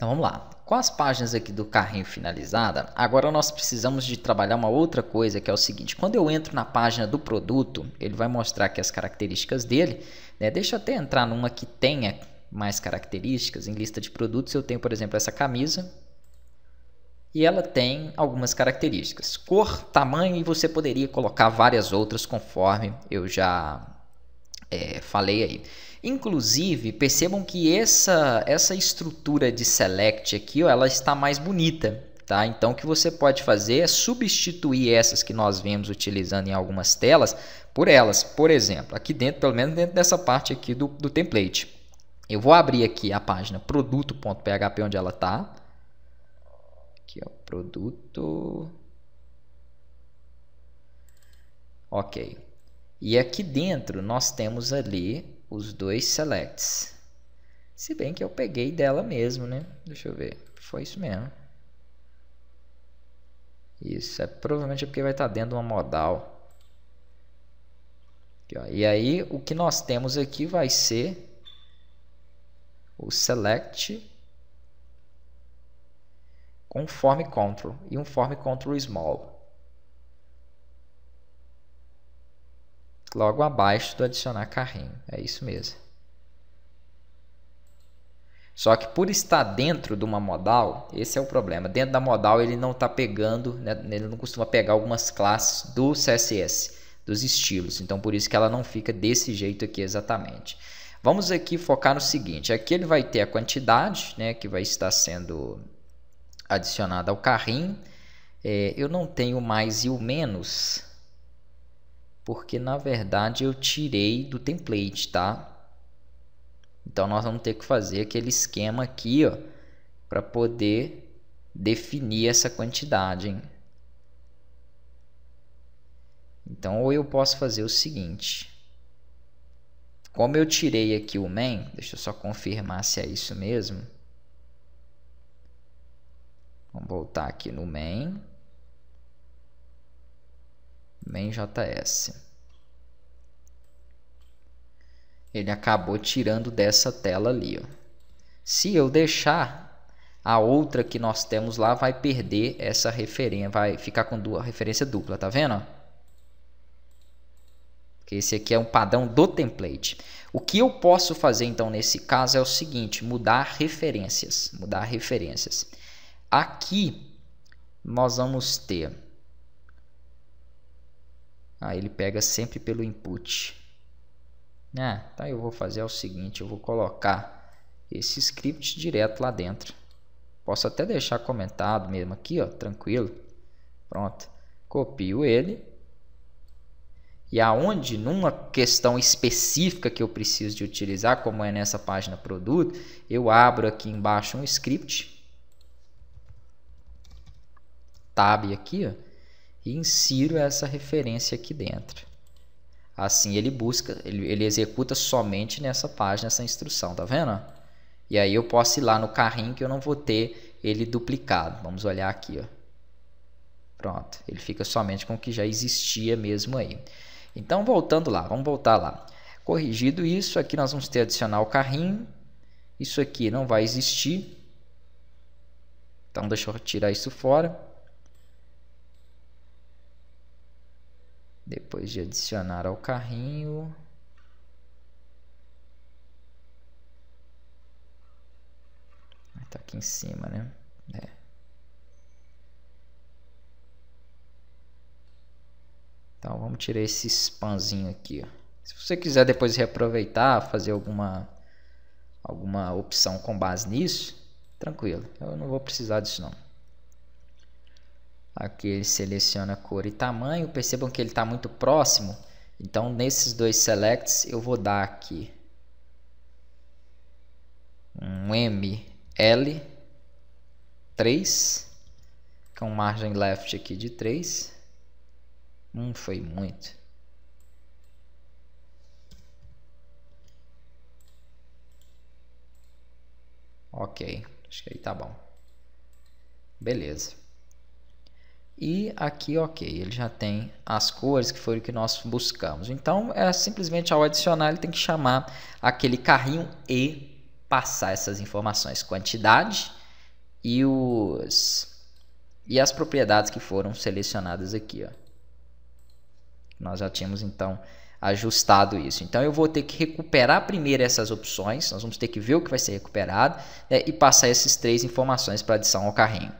Então vamos lá. Com as páginas aqui do carrinho finalizada, agora nós precisamos de trabalhar uma outra coisa que é o seguinte. Quando eu entro na página do produto, ele vai mostrar aqui as características dele. Né? Deixa eu até entrar numa que tenha mais características. Em lista de produtos eu tenho, por exemplo, essa camisa. E ela tem algumas características. Cor, tamanho e você poderia colocar várias outras conforme eu já é, falei aí. Inclusive, percebam que essa, essa estrutura de select aqui, ó, ela está mais bonita. Tá? Então, o que você pode fazer é substituir essas que nós vemos utilizando em algumas telas por elas. Por exemplo, aqui dentro, pelo menos dentro dessa parte aqui do, do template. Eu vou abrir aqui a página produto.php onde ela está. Aqui, ó, produto. Ok. E aqui dentro nós temos ali os dois selects. Se bem que eu peguei dela mesmo, né? Deixa eu ver. Foi isso mesmo. Isso, é provavelmente é porque vai estar tá dentro de uma modal. Aqui, ó, e aí, o que nós temos aqui vai ser o select com form control e um form control small. logo abaixo do adicionar carrinho. É isso mesmo. Só que por estar dentro de uma modal, esse é o problema. Dentro da modal ele não está pegando, né? ele não costuma pegar algumas classes do CSS, dos estilos. Então por isso que ela não fica desse jeito aqui exatamente. Vamos aqui focar no seguinte, aqui ele vai ter a quantidade né, que vai estar sendo adicionada ao carrinho. É, eu não tenho mais e o menos, porque na verdade eu tirei do template, tá? Então nós vamos ter que fazer aquele esquema aqui, ó, para poder definir essa quantidade, hein? Então ou eu posso fazer o seguinte, como eu tirei aqui o main, deixa eu só confirmar se é isso mesmo. Vamos voltar aqui no main main js. Ele acabou tirando dessa tela ali. Ó. Se eu deixar, a outra que nós temos lá vai perder essa referência, vai ficar com duas referência dupla, tá vendo? Porque esse aqui é um padrão do template. O que eu posso fazer então nesse caso é o seguinte, mudar referências, mudar referências. Aqui nós vamos ter ah, ele pega sempre pelo input. né? tá, eu vou fazer o seguinte, eu vou colocar esse script direto lá dentro. Posso até deixar comentado mesmo aqui, ó, tranquilo. Pronto. Copio ele. E aonde, numa questão específica que eu preciso de utilizar, como é nessa página produto, eu abro aqui embaixo um script. Tab aqui, ó e insiro essa referência aqui dentro. Assim ele busca, ele, ele executa somente nessa página essa instrução, tá vendo? E aí eu posso ir lá no carrinho que eu não vou ter ele duplicado. Vamos olhar aqui, ó. Pronto, ele fica somente com o que já existia mesmo aí. Então voltando lá, vamos voltar lá. Corrigido isso, aqui nós vamos ter adicionar o carrinho. Isso aqui não vai existir. Então deixa eu tirar isso fora. Depois de adicionar ao carrinho, tá aqui em cima, né? É. Então vamos tirar esse spanzinho aqui. Ó. Se você quiser depois reaproveitar, fazer alguma alguma opção com base nisso, tranquilo. Eu não vou precisar disso não. Aqui ele seleciona cor e tamanho. Percebam que ele está muito próximo. Então, nesses dois selects, eu vou dar aqui um ML3, com margem left aqui de 3. Não hum, foi muito. Ok, acho que aí tá bom. Beleza. E aqui, ok, ele já tem as cores que foram o que nós buscamos. Então, é simplesmente ao adicionar, ele tem que chamar aquele carrinho e passar essas informações, quantidade e, os, e as propriedades que foram selecionadas aqui. Ó. Nós já tínhamos, então, ajustado isso. Então eu vou ter que recuperar primeiro essas opções, nós vamos ter que ver o que vai ser recuperado né, e passar essas três informações para adição ao carrinho.